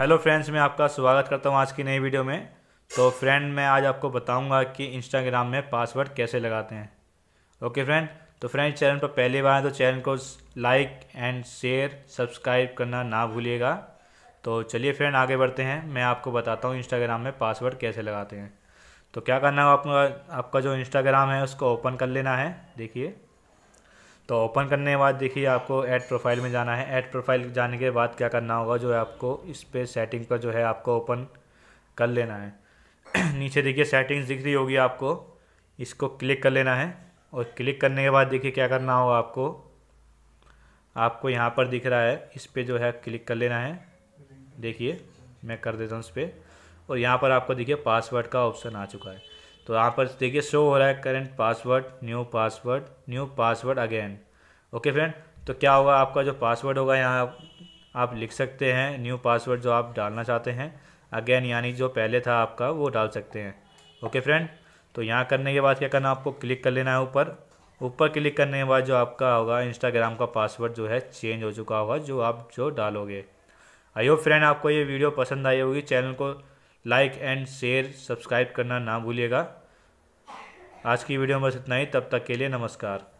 hello friends मैं आपका स्वागत करता हूँ आज की नई वीडियो में तो फ्रेंड मैं आज आपको बताऊंगा कि इंस्टाग्राम में पासवर्ड कैसे लगाते हैं ओके फ्रेंड तो फ्रेंड चैनल पर पहली बार तो चैनल को लाइक एंड शेयर सब्सक्राइब करना ना भूलिएगा तो चलिए फ्रेंड आगे बढ़ते हैं मैं आपको बताता हूँ इंस्टाग्राम में पासवर्ड कैसे लगाते हैं तो क्या करना है आपका आपका जो इंस्टाग्राम है उसको ओपन कर लेना है देखिए तो ओपन करने के बाद देखिए आपको ऐड प्रोफाइल में जाना है ऐड प्रोफाइल जाने के बाद क्या करना होगा जो है आपको इस पर सेटिंग पर जो है आपको ओपन कर लेना है नीचे देखिए सेटिंग्स दिख रही होगी आपको इसको क्लिक कर लेना है और क्लिक करने के बाद देखिए क्या करना होगा आपको आपको यहाँ पर दिख रहा है इस पर जो है क्लिक कर लेना है देखिए मैं कर देता हूँ इस पर और यहाँ पर आपको देखिए पासवर्ड का ऑप्शन आ चुका है तो यहाँ पर देखिए शो हो रहा है current password new password new password again okay friend तो क्या होगा आपका जो पासवर्ड होगा यहाँ आप, आप लिख सकते हैं न्यू पासवर्ड जो आप डालना चाहते हैं अगेन यानी जो पहले था आपका वो डाल सकते हैं ओके फ्रेंड तो यहाँ करने के बाद क्या करना आपको क्लिक कर लेना है ऊपर ऊपर क्लिक करने के बाद जो आपका होगा इंस्टाग्राम का पासवर्ड जो है चेंज हो चुका होगा जो आप जो डालोगे आई होप फ्रेंड आपको ये वीडियो पसंद आई होगी चैनल को लाइक एंड शेयर सब्सक्राइब करना ना भूलिएगा आज की वीडियो में बस इतना ही तब तक के लिए नमस्कार